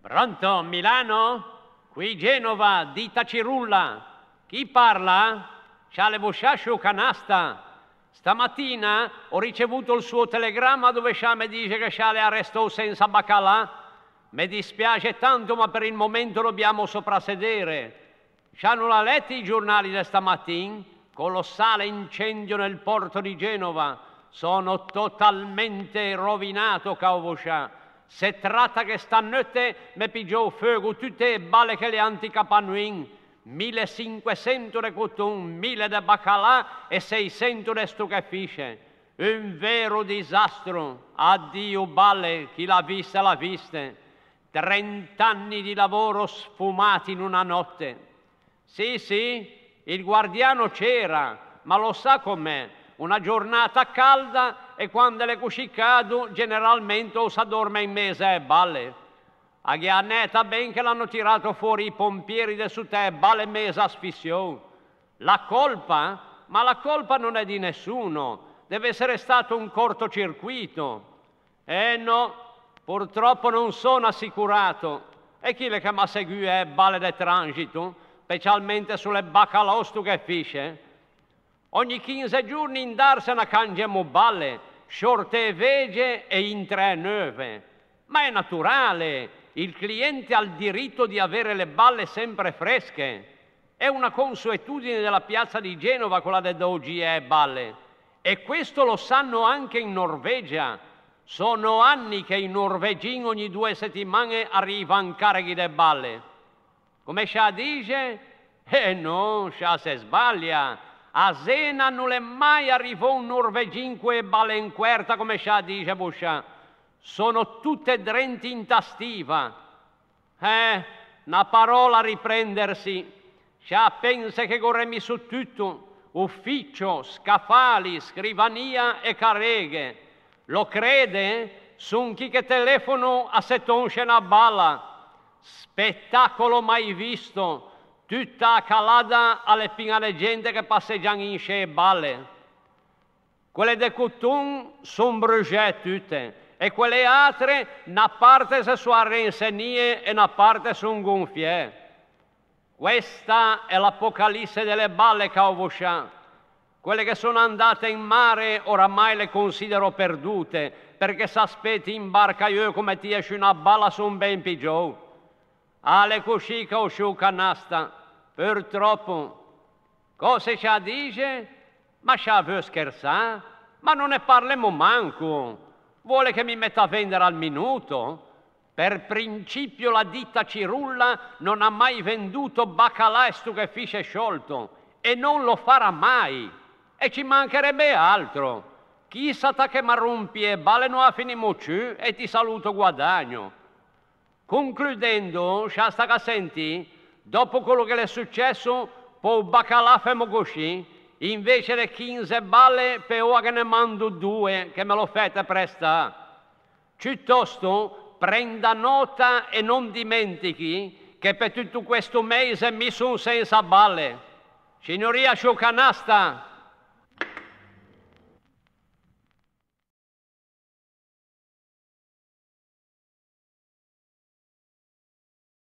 Pronto, Milano? Qui Genova, dita Cirulla. Chi parla? Ciale Scialevosciascio Canasta. Stamattina ho ricevuto il suo telegramma dove Sciame dice che Ciale arrestò senza baccalà mi dispiace tanto, ma per il momento dobbiamo soprassedere. Ci hanno letto i giornali di stamattina? Colossale incendio nel porto di Genova. Sono totalmente rovinato, Caovoscià. Se tratta che stanotte mi pigiò fuoco tutte le balle che le anticapanuin. 1500 di cotone, 1000 di baccalà e 600 di stucchefisce. Un vero disastro. Addio balle, chi l'ha vista l'ha vista. Trent'anni di lavoro sfumati in una notte. Sì, sì, il guardiano c'era, ma lo sa com'è. Una giornata calda e quando le cusci cadono generalmente o s'addorme in mese e balle. A Ghianetta ben che l'hanno tirato fuori i pompieri del Sutè e balle mesa asfissiò. La colpa? Ma la colpa non è di nessuno. Deve essere stato un cortocircuito. Eh no, Purtroppo non sono assicurato. E chi le chiama segui è eh, balle de transito, specialmente sulle bacalostu che fisce? Ogni 15 giorni indarsene cangiamo balle, shorte vege e in tre nuove. Ma è naturale, il cliente ha il diritto di avere le balle sempre fresche. È una consuetudine della piazza di Genova quella delle OGE eh, balle. E questo lo sanno anche in Norvegia, sono anni che i norvegini ogni due settimane arrivano carichi di balle. Come si dice? Eh no, si sbaglia. A Sena non è mai arrivato un norvegin che balle in quarta, come si dice Buscia. Sono tutte drenti in tastiva. Eh, una parola a riprendersi. Si pensa che corremi su tutto. Ufficio, scaffali, scrivania e careghe. Lo crede? Sun chi che telefono a Setonce una balla. Spettacolo mai visto. Tutta calata alle pingane gente che passeggiano in sce balle. Quelle de cotton sono bruciate tutte e quelle altre una parte se sono rinsenie e una parte sono gonfie. Questa è l'apocalisse delle balle che ho vociato. Quelle che sono andate in mare oramai le considero perdute, perché s'aspetti in barca io come ti esce una balla su un ben pigio. Ale cuscica o sciù canasta, purtroppo. Cose ci dice? Ma ci vuoi scherzare? Ma non ne parliamo manco. Vuole che mi metta a vendere al minuto? Per principio la ditta Cirulla non ha mai venduto bacalà e stughe sciolto e non lo farà mai. E ci mancherebbe altro. Chi sa che marrumpi e baleno a finimucci e ti saluto guadagno. Concludendo, Shasta senti, dopo quello che le è successo, può bacalà femo così, invece le 15 balle per ora che ne mando due, che me lo fate presta. Piuttosto prenda nota e non dimentichi che per tutto questo mese mi sono senza balle. Signoria Sciocanasta!